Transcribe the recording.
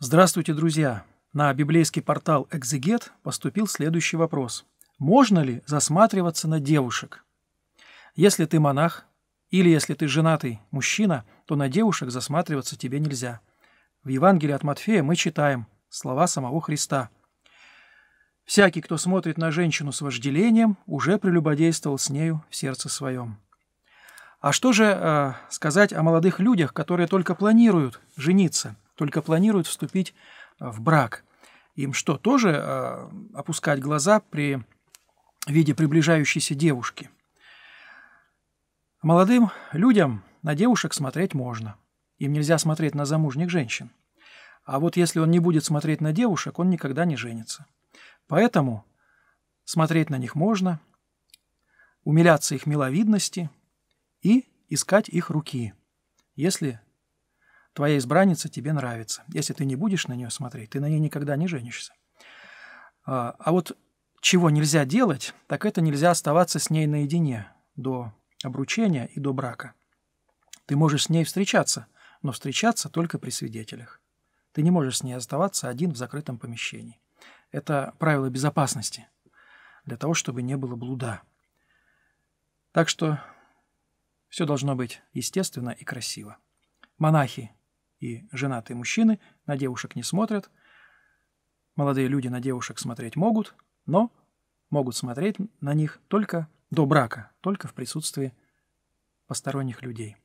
Здравствуйте, друзья! На библейский портал «Экзегет» поступил следующий вопрос. Можно ли засматриваться на девушек? Если ты монах или если ты женатый мужчина, то на девушек засматриваться тебе нельзя. В Евангелии от Матфея мы читаем слова самого Христа. «Всякий, кто смотрит на женщину с вожделением, уже прелюбодействовал с нею в сердце своем». А что же э, сказать о молодых людях, которые только планируют жениться – только планируют вступить э, в брак. Им что, тоже э, опускать глаза при виде приближающейся девушки? Молодым людям на девушек смотреть можно. Им нельзя смотреть на замужних женщин. А вот если он не будет смотреть на девушек, он никогда не женится. Поэтому смотреть на них можно, умиляться их миловидности и искать их руки, если Твоя избранница тебе нравится. Если ты не будешь на нее смотреть, ты на ней никогда не женишься. А, а вот чего нельзя делать, так это нельзя оставаться с ней наедине до обручения и до брака. Ты можешь с ней встречаться, но встречаться только при свидетелях. Ты не можешь с ней оставаться один в закрытом помещении. Это правило безопасности для того, чтобы не было блуда. Так что все должно быть естественно и красиво. Монахи, и женатые мужчины на девушек не смотрят, молодые люди на девушек смотреть могут, но могут смотреть на них только до брака, только в присутствии посторонних людей.